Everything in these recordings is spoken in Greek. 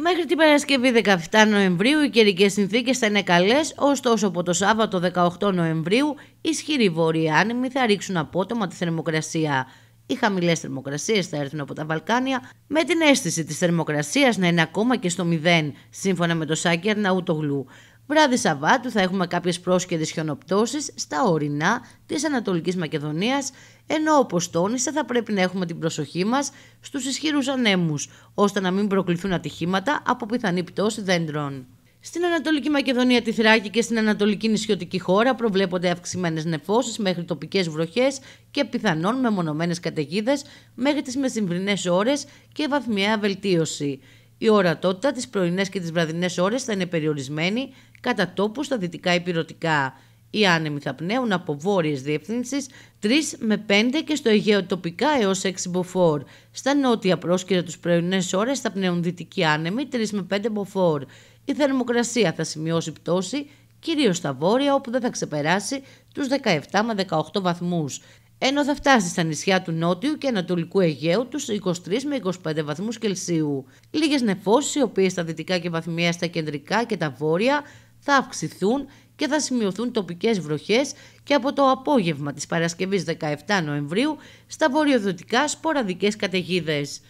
Μέχρι την Παρασκευή 17 Νοεμβρίου οι καιρικές συνθήκες θα είναι καλές, ωστόσο από το Σάββατο 18 Νοεμβρίου ισχυροί βόρειοι άνεμοι θα ρίξουν απότομα τη θερμοκρασία. Οι χαμηλές θερμοκρασίες θα έρθουν από τα Βαλκάνια, με την αίσθηση της θερμοκρασίας να είναι ακόμα και στο μηδέν, σύμφωνα με το Σάκερ Ναουτογλου. Βράδυ Σαββάτου θα έχουμε κάποιες πρόσκαιρε χιονοπτώσεις στα ορεινά της Ανατολικής Μακεδονίας, ενώ όπως τόνισε θα πρέπει να έχουμε την προσοχή μας στους ισχυρούς ανέμους, ώστε να μην προκληθούν ατυχήματα από πιθανή πτώση δέντρων. Στην Ανατολική Μακεδονία, τη Θράκη και στην Ανατολική νησιωτική χώρα προβλέπονται αυξημένες νεφώσεις μέχρι τοπικές βροχές και πιθανόν μεμονωμένες καταιγίδες μέχρι τις μεσημβρινές ώρες και βαθμιαία βελτίωση. Η ορατότητα τις πρωινές και τις βραδινές ώρες θα είναι περιορισμένη κατά τόπους στα δυτικά υπηρετικά. Οι άνεμοι θα πνέουν από βόρειες διευθύνσεις 3 με 5 και στο Αιγαίο τοπικά έως 6 μποφόρ. Στα νότια πρόσκυρα τους πρωινές ώρες θα πνέουν δυτικοί άνεμοι 3 με 5 μποφόρ. Η θερμοκρασία θα σημειώσει πτώση κυρίως στα βόρεια όπου δεν θα ξεπεράσει τους 17 με 18 βαθμούς ενώ θα φτάσει στα νησιά του Νότιου και Ανατολικού Αιγαίου τους 23 με 25 βαθμούς Κελσίου. Λίγες νεφώσεις, οι οποίες στα δυτικά και βαθμία στα κεντρικά και τα βόρεια θα αυξηθούν και θα σημειωθούν τοπικές βροχές και από το απόγευμα της Παρασκευής 17 Νοεμβρίου στα βορειοδυτικά σποραδικές καταιγίδες.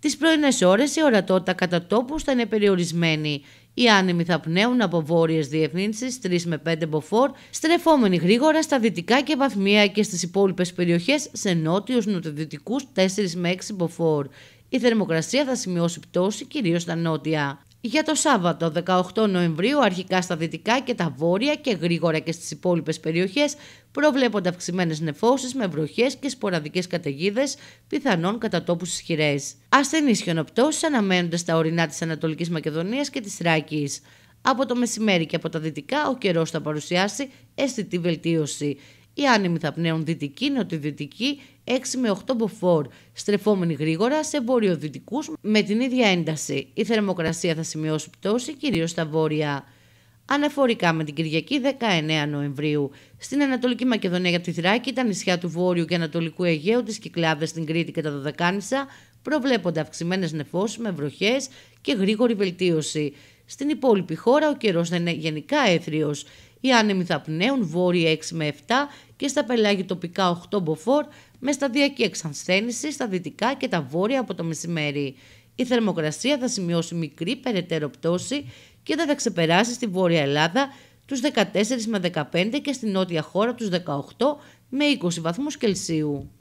Τις πρωινές ώρες η ορατότητα κατά τόπους θα είναι περιορισμένη. Οι άνεμοι θα πνέουν από βόρειες διευθύνσει 3 με 5 μποφόρ, στρεφόμενοι γρήγορα στα δυτικά και βαθμία και στις υπόλοιπες περιοχές σε νότιους νοτιοδυτικούς 4 με 6 μποφόρ. Η θερμοκρασία θα σημειώσει πτώση κυρίως στα νότια. Για το Σάββατο 18 Νοεμβρίου αρχικά στα δυτικά και τα βόρεια και γρήγορα και στις υπόλοιπες περιοχές προβλέπονται αυξημένες νεφώσεις με βροχές και σποραδικές καταιγίδες πιθανόν κατά τόπους ισχυρές. Ασθενείς χιονοπτώσεις αναμένονται στα ορεινά της Ανατολικής Μακεδονίας και της Θράκης. Από το μεσημέρι και από τα δυτικά ο καιρός θα παρουσιάσει αισθητή βελτίωση. Οι άνεμοι θα πνέουν δυτική, νοτιοδυτική 6 με 8 μποφόρ, στρεφόμενοι γρήγορα σε βορειοδυτικούς με την ίδια ένταση. Η θερμοκρασία θα σημειώσει πτώση κυρίως στα βόρεια. Αναφορικά με την Κυριακή 19 Νοεμβρίου. Στην Ανατολική Μακεδονία για τη Θράκη, τα νησιά του Βόρειου και Ανατολικού Αιγαίου, τις Κυκλάδες στην Κρήτη και τα Δωδεκάνησα προβλέπονται αυξημένες νεφώσεις με βροχές και γρήγορη βελτίωση. Στην υπόλοιπη χώρα ο καιρός θα είναι γενικά έθριος. Οι άνεμοι θα πνέουν βόρεια 6 με 7 και στα πελάγη τοπικά 8 μποφόρ με σταδιακή εξανθένηση στα δυτικά και τα βόρεια από το μεσημέρι. Η θερμοκρασία θα σημειώσει μικρή περαιτέρω πτώση και θα ξεπεράσει στη Βόρεια Ελλάδα τους 14 με 15 και στη νότια χώρα τους 18 με 20 βαθμούς Κελσίου.